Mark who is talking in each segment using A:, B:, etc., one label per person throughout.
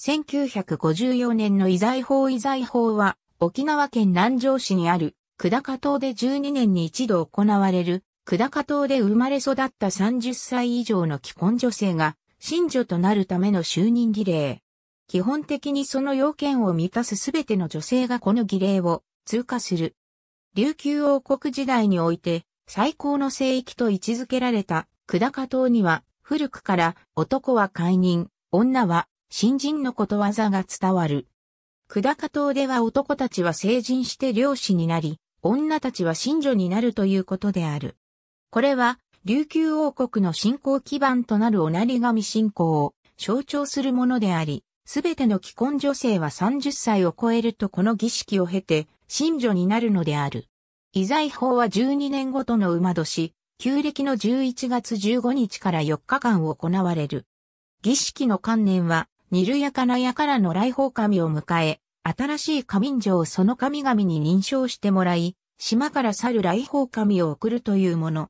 A: 1954年の遺財法遺財法は、沖縄県南城市にある、久高島で12年に一度行われる、久高島で生まれ育った30歳以上の既婚女性が、新女となるための就任儀礼。基本的にその要件を満たすすべての女性がこの儀礼を通過する。琉球王国時代において最高の聖域と位置づけられた久高島には古くから男は解任、女は新人のことわざが伝わる。久高島では男たちは成人して漁師になり、女たちは信女になるということである。これは、琉球王国の信仰基盤となるおなり神信仰を象徴するものであり、すべての既婚女性は30歳を超えるとこの儀式を経て、信女になるのである。遺財法は12年ごとの馬年、旧暦の11月15日から4日間行われる。儀式の観念は、ニルヤカナヤからの来訪神を迎え、新しい神人をその神々に認証してもらい、島から去る来訪神を送るというもの。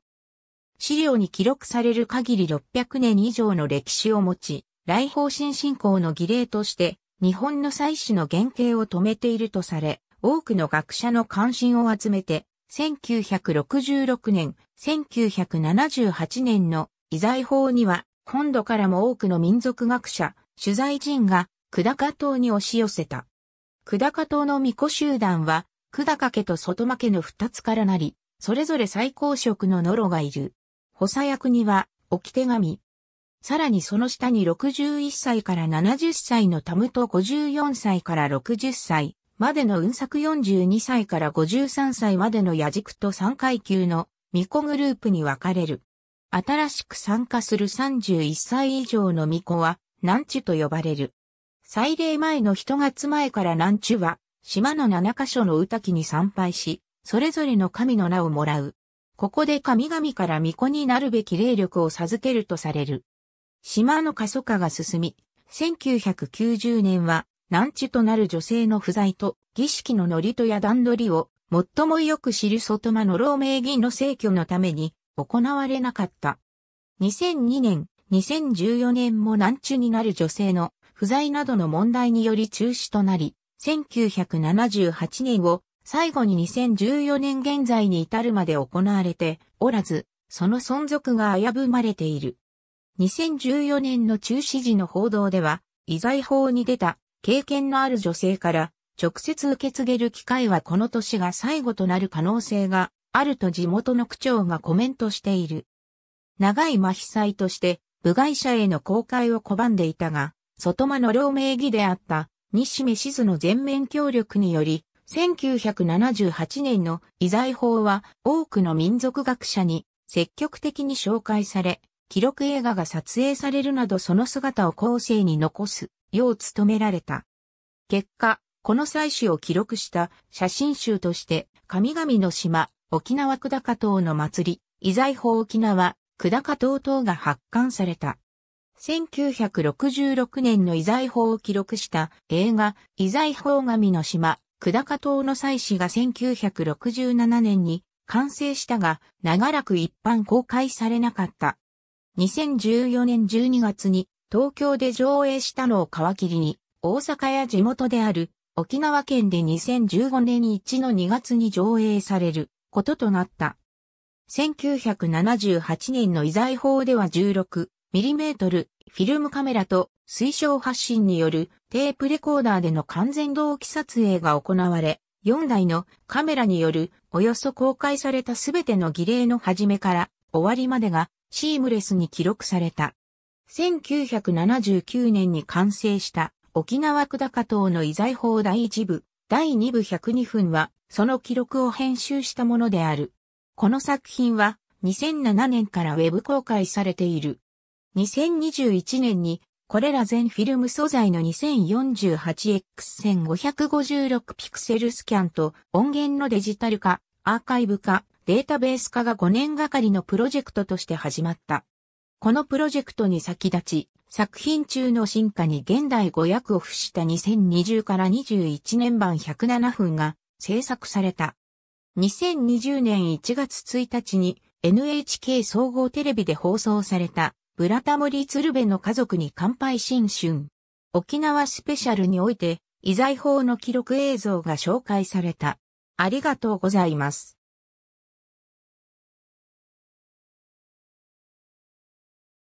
A: 資料に記録される限り600年以上の歴史を持ち、来訪神信仰の儀礼として、日本の祭祀の原型を止めているとされ、多くの学者の関心を集めて、1966年、1978年の遺財法には、本土からも多くの民族学者、取材陣が久高島に押し寄せた。久高島の巫女集団は、久高家と外間家の二つからなり、それぞれ最高職のノロがいる。補佐役には、置き手紙。さらにその下に61歳から70歳のタムと54歳から60歳までの運作42歳から53歳までの矢軸と3階級の巫女グループに分かれる。新しく参加する31歳以上の巫女は南地と呼ばれる。祭礼前の人月前から南地は、島の七箇所の歌木に参拝し、それぞれの神の名をもらう。ここで神々から巫女になるべき霊力を授けるとされる。島の過疎化が進み、1990年は、南地となる女性の不在と、儀式の祝詞や段取りを、最もよく知る外間の老名義の逝去のために、行われなかった。2002年、2014年も難中になる女性の不在などの問題により中止となり、1978年を最後に2014年現在に至るまで行われておらず、その存続が危ぶまれている。2014年の中止時の報道では、遺罪法に出た経験のある女性から直接受け継げる機会はこの年が最後となる可能性があると地元の区長がコメントしている。長い麻被災として部外者への公開を拒んでいたが、外間の両名義であった西目静の全面協力により、1978年の遺罪法は多くの民族学者に積極的に紹介され、記録映画が撮影されるなどその姿を後世に残すよう努められた。結果、この祭祀を記録した写真集として、神々の島、沖縄久高島の祭り、遺財法沖縄、久高島等が発刊された。1966年の遺財法を記録した映画、遺財法神の島、久高島の祭祀が1967年に完成したが、長らく一般公開されなかった。2014年12月に東京で上映したのを皮切りに、大阪や地元である沖縄県で2015年1の2月に上映されることとなった。1978年の遺財法では 16mm フィルムカメラと水晶発信によるテープレコーダーでの完全同期撮影が行われ、4台のカメラによるおよそ公開されたすべての儀礼の始めから終わりまでがシームレスに記録された。1979年に完成した沖縄久高島の遺財法第1部、第2部102分はその記録を編集したものである。この作品は2007年からウェブ公開されている。2021年にこれら全フィルム素材の 2048x1556 ピクセルスキャンと音源のデジタル化、アーカイブ化、データベース化が5年がかりのプロジェクトとして始まった。このプロジェクトに先立ち、作品中の進化に現代語訳を付した2020から21年版107分が制作された。2020年1月1日に NHK 総合テレビで放送されたブラタモリ鶴瓶の家族に乾杯新春。沖縄スペシャルにおいて、遺財法の記録映像が紹介された。ありがとうございます。